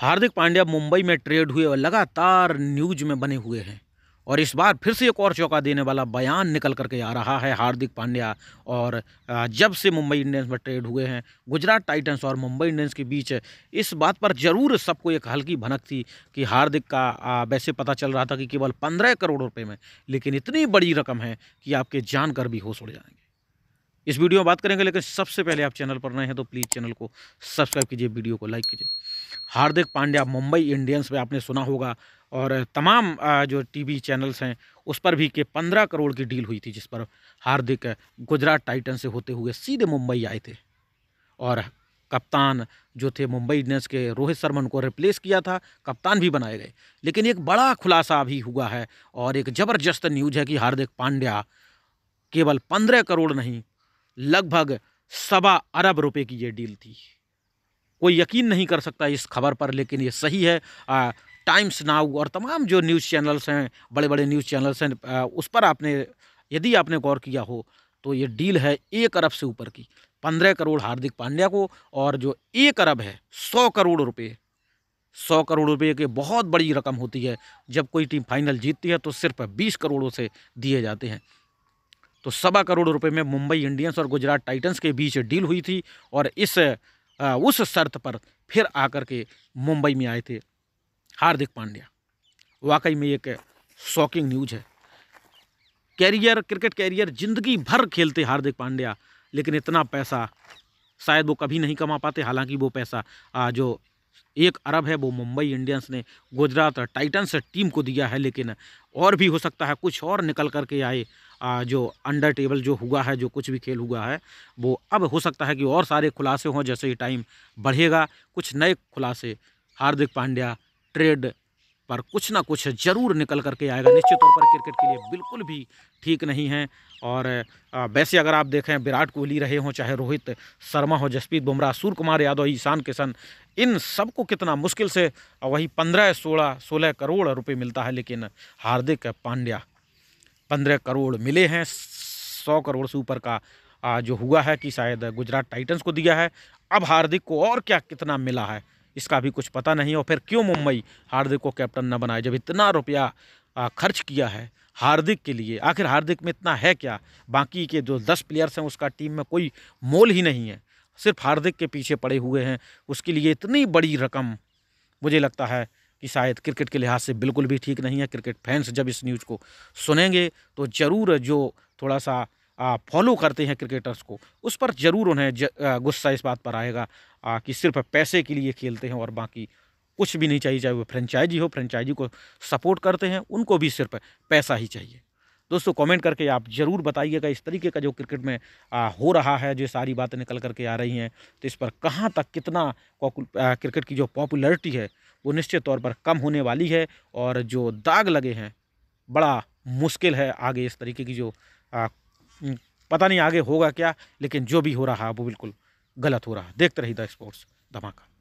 हार्दिक पांड्या मुंबई में ट्रेड हुए और लगातार न्यूज में बने हुए हैं और इस बार फिर से एक और चौका देने वाला बयान निकल करके आ रहा है हार्दिक पांड्या और जब से मुंबई इंडियंस में ट्रेड हुए हैं गुजरात टाइटंस और मुंबई इंडियंस के बीच इस बात पर ज़रूर सबको एक हल्की भनक थी कि हार्दिक का वैसे पता चल रहा था कि केवल पंद्रह करोड़ रुपये में लेकिन इतनी बड़ी रकम है कि आपके जान कर भी होश उड़ जाएंगे इस वीडियो में बात करेंगे लेकिन सबसे पहले आप चैनल पर नए हैं तो प्लीज़ चैनल को सब्सक्राइब कीजिए वीडियो को लाइक कीजिए हार्दिक पांड्या मुंबई इंडियंस में आपने सुना होगा और तमाम जो टीवी चैनल्स हैं उस पर भी के पंद्रह करोड़ की डील हुई थी जिस पर हार्दिक गुजरात टाइटन से होते हुए सीधे मुंबई आए थे और कप्तान जो थे मुंबई इंडियंस के रोहित शर्मा उनको रिप्लेस किया था कप्तान भी बनाए गए लेकिन एक बड़ा खुलासा अभी हुआ है और एक ज़बरदस्त न्यूज है कि हार्दिक पांड्या केवल पंद्रह करोड़ नहीं लगभग सवा अरब रुपए की ये डील थी कोई यकीन नहीं कर सकता इस खबर पर लेकिन ये सही है आ, टाइम्स नाउ और तमाम जो न्यूज़ चैनल्स हैं बड़े बड़े न्यूज़ चैनल्स हैं आ, उस पर आपने यदि आपने गौर किया हो तो ये डील है एक अरब से ऊपर की पंद्रह करोड़ हार्दिक पांड्या को और जो एक अरब है सौ करोड़ रुपये सौ करोड़ रुपये की बहुत बड़ी रकम होती है जब कोई टीम फाइनल जीतती है तो सिर्फ बीस करोड़ों से दिए जाते हैं तो सवा करोड़ रुपए में मुंबई इंडियंस और गुजरात टाइटंस के बीच डील हुई थी और इस उस शर्त पर फिर आकर के मुंबई में आए थे हार्दिक पांड्या वाकई में एक शॉकिंग न्यूज है कैरियर क्रिकेट कैरियर जिंदगी भर खेलते हार्दिक पांड्या लेकिन इतना पैसा शायद वो कभी नहीं कमा पाते हालांकि वो पैसा जो एक अरब है वो मुंबई इंडियंस ने गुजरात टाइटंस टीम को दिया है लेकिन और भी हो सकता है कुछ और निकल करके आए जो अंडर टेबल जो हुआ है जो कुछ भी खेल हुआ है वो अब हो सकता है कि और सारे खुलासे हों जैसे ही टाइम बढ़ेगा कुछ नए खुलासे हार्दिक पांड्या ट्रेड पर कुछ ना कुछ जरूर निकल करके आएगा निश्चित तौर पर क्रिकेट के लिए बिल्कुल भी ठीक नहीं है और वैसे अगर आप देखें विराट कोहली रहे हों चाहे रोहित शर्मा हो जसप्रीत बुमराह सूर्य कुमार यादव ईशान किशन इन सबको कितना मुश्किल से वही पंद्रह सोलह सोलह करोड़ रुपए मिलता है लेकिन हार्दिक पांड्या पंद्रह करोड़ मिले हैं सौ करोड़ से ऊपर का जो हुआ है कि शायद गुजरात टाइटंस को दिया है अब हार्दिक को और क्या कितना मिला है इसका भी कुछ पता नहीं और फिर क्यों मुंबई हार्दिक को कैप्टन न बनाए जब इतना रुपया खर्च किया है हार्दिक के लिए आखिर हार्दिक में इतना है क्या बाकी के जो दस प्लेयर्स हैं उसका टीम में कोई मोल ही नहीं है सिर्फ हार्दिक के पीछे पड़े हुए हैं उसके लिए इतनी बड़ी रकम मुझे लगता है कि शायद क्रिकेट के लिहाज से बिल्कुल भी ठीक नहीं है क्रिकेट फैंस जब इस न्यूज़ को सुनेंगे तो ज़रूर जो थोड़ा सा फॉलो करते हैं क्रिकेटर्स को उस पर ज़रूर उन्हें गुस्सा इस बात पर आएगा आ, कि सिर्फ पैसे के लिए खेलते हैं और बाकी कुछ भी नहीं चाहिए चाहे वो फ्रेंचाइजी हो फ्रेंचाइजी को सपोर्ट करते हैं उनको भी सिर्फ पैसा ही चाहिए दोस्तों कमेंट करके आप ज़रूर बताइएगा इस तरीके का जो क्रिकेट में आ, हो रहा है जो सारी बातें निकल करके आ रही हैं तो इस पर कहाँ तक कितना क्रिकेट की जो पॉपुलैरिटी है वो निश्चित तौर पर कम होने वाली है और जो दाग लगे हैं बड़ा मुश्किल है आगे इस तरीके की जो आ, पता नहीं आगे होगा क्या लेकिन जो भी हो रहा है वो बिल्कुल गलत हो रहा है देखते रहिए द स्पोर्ट्स धमाका